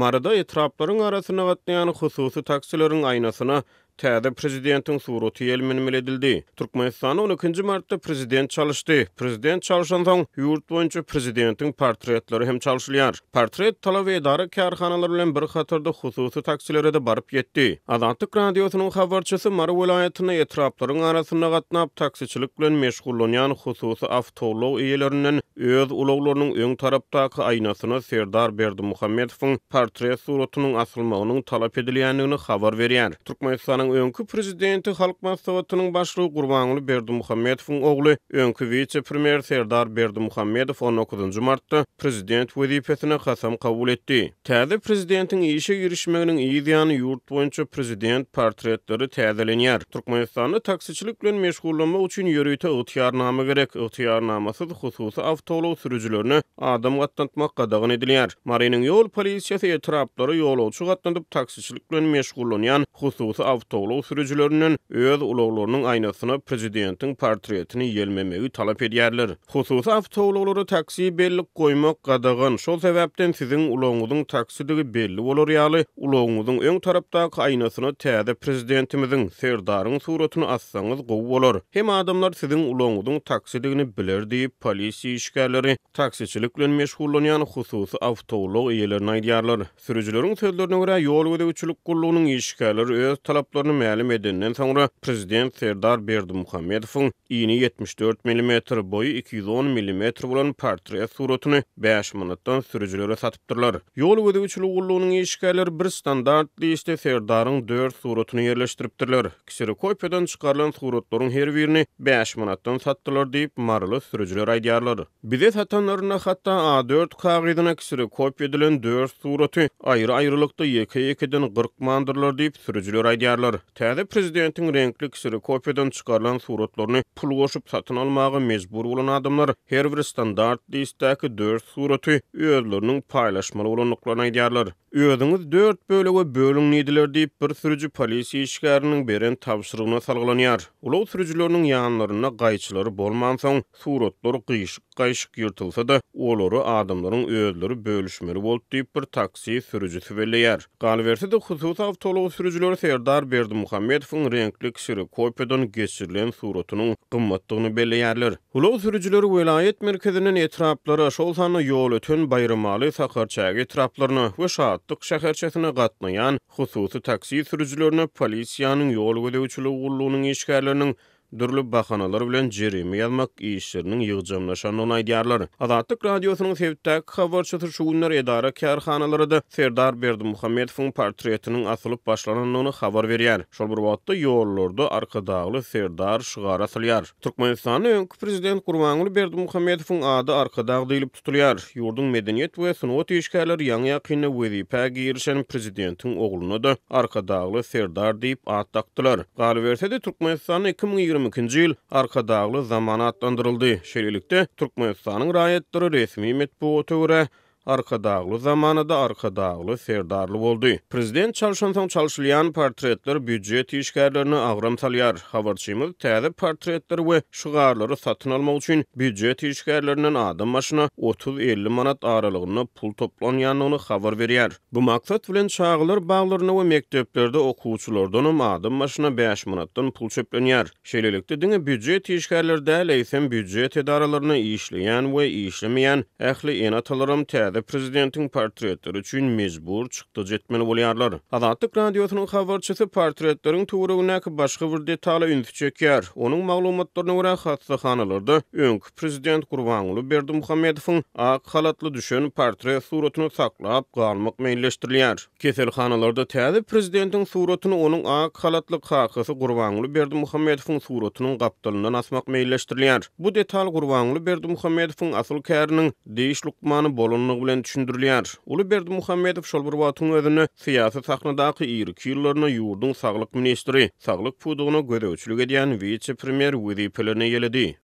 Marada etraplaryň arasyna gatnaýan hususy taksilaryň aýnasyna Täze prezidentin suraty elmin meledildi. Türkmenistan 12-nji martda prezident çalışdy. Prezident çalyşan soň ýurt boýunça prezidentiň portretleri hem çalyşylýar. Portret talap edary karhanalar bilen bir hatarda hususy taksilerde baryp ýetdi. Azatlyk radiosynyň habarçysy Maru welaýatyna etraplaryň arasyna gatnap taksiçilik bilen meşgullanýan hususy awtolog iýelerinden öz ulaglarynyň öň tarapdaky aýnasyna Serdar Berdi Muhammedowyň portret suratynyň asylmagynyň talap edilýändigini habar berýär. Türkmenistan öňkü prezidenti Halk Maslahatynyň başlygy Gurbanuly Berdi ogly, öňkü vice-premier Serdar Berdi 19-njy martda prezident wezipetine hasam kabul etdi. Täze prezidentiň ýeşe ýürişmeginiň ideýany ýurt boýunça prezident portretleri täzeleniýär. Türkmenistanda taksiçilik bilen meşgullanmak üçin ýörüýte ygtyýarnama gerek. Ygtyýarnama sy hususy awtobus sürüjilerini adam gatnatmak gadagyn edilýär. Marinin ýol polisiýasy etraplary ýolagçy gatnatyp taksiçilik bilen meşgullanýan hususy awtobus awtoglu sürücülörünün öz ulawlarynyň aýnasyna prezidentin portretini ýelmemegi talap edýärler. Hususy awtoglulary taksi belli goýmak gadagan. Şol sebäpden siziň ulawunyň taksidigi belli bolar ýaly, ulawunyň öň tarapdaky aýnasyna täze prezidentimiziň serdaryň suratyny assaňyz gowy Hem adamlar sizin ulawunyň taksidigini bilir diýip polisi işgärleri taksiçilik bilen meşgullanýan hususy awtoglu ýelerini aýdýarlar. Sürücülörüň sözlerine görä ýol gödegiçilik gullugynyň işgärleri öz talaplar ýaşadyklaryny ma'lum edenden soňra prezident Serdar Berdimuhammedowyň iňi 74 mm boyu 210 mm bolan portret suratyny 5 minutdan sürüjlere satypdyrlar. Ýol gödüwçiligi ullugynyň işgäler bir standart diýişde Serdaryň 4 suratyny ýerleşdiripdirler. Kişiri kopiýadan çykarylan suratlaryň her birini 5 minutdan satdylar diýip marly sürüjler aýdýarlar. Bize satanlaryna hatda A4 kağydyna kişiri kopiýadylan 4 suraty ayrı-ayrylykda 2-2den 40 mandırlar diýip sürüjler aýdýarlar. Ýaşar, täze prezidentiň renkli kisiri kopiýadan çykarylan suratlaryny pul goşup satyn almagy mezbur bolan adamlar her bir standart listäki 4 suraty öýlerini paýlaşmaly bolanlyklaryny aýdýarlar. Öýdiňiz 4 bölege bölüňi diýip bir sürüji polisi işgärinin beren tapşyrygyna salgylanýar. Ulaw sürüjilerini ýanlaryna gaýçylary bolmansoň suratlary gyýyşyp gaýşyk ýurtulsa da, olary adamlaryň öýdleri bölüşmeli bolup diýip bir taksi sürücüsi belleýär. Galwerse de hususy awtolog sürücüleri Serdar Berdi Muhammedowyň renkli kişiri Kopedon geçirilen suratynyň gymmatlygyny belleýärler. Ulag sürücüleri welaýet merkeziniň etraplary, şol sanly ýol üçin bayramaly saharçaýa etraplaryny we şahatlyk şäherçesine gatnaýan hususy taksi sürücülerini polisiýanyň ýol gödewçiligi gullugynyň işgärläriniň dürlü bahanalar bilen jerimi yazmak işlerinin yığjamlaşan onay diyarlary. Adatlyk radiosynyň sebitde habar çytyrşy günleri edara kärhanalarynda Serdar Berdi Muhammedowyň portretiniň asylyp başlananyny habar berýär. Şol bir wagtda arka dağly Serdar şygara salýar. Türkmenistanyň öňkü prezident Gurbanguly Berdi Muhammedowyň ady arka dağ diýilip tutulýar. Ýurdun medeniýet we synowat işgärleri ýany ýaqyny wezi pägirşen prezidentiň ogluny da arka dağly Serdar diýip ataktylar. Galiberde Türkmenistanyň 2020 2023-nji ýyl arka daglı zamana atlandyryldy. Şeýlelikde Türkmenistanyň raýatdary resmi metbuata görä arka dağlı zamanı arka dağlı serdarlı oldu. Prezident çalışantan çalışılayan portretler büccet işgərlərini ağram talyar. Havarçimiz təzi portretler ve şıqarları satın almaq üçün büccet işgərlərinin adım başına 30-50 manat aralığına pul toplanyanını xavar veriyar. Bu maksat vilin çağılır bağlarını ve mekteplerde okuçulardan adım başına 5 manatdan pul çöplenyar. Şelilikte dini büccet işgərlərdə leysen büccet edaralarını işleyen ve işlemeyen əhli enatalarım təzi Kanada prezidentin portretleri üçün mezbur çıktı jetmeli bolýarlar. Adatlyk radiosynyň habarçysy portretleriň töwrüne başga bir detaly ünfi çeker. Onuň maglumatlaryna görä hatda hanalarda öňkü prezident Gurbanuly Berdimuhammedowyň ak halatly düşen portret suratyny saklap galmak meýilleşdirilýär. Kesel hanalarda täze prezidentin suratyny onuň ak halatly kakasy Gurbanuly Berdimuhammedowyň suratynyň gapdalyndan asmak meýilleşdirilýär. Bu detal Gurbanuly Berdimuhammedowyň asyl käriniň Deýiş Lukmany bilen düşündürülýär. Uly Berdi Muhammedow şol bir wagtyň özüni syýasy sahnadaky ýyrk ýyllaryna ýurdun saglyk ministri, saglyk pudugyna göre öçülük edýän wice premier Wizi Pelene ýeledi.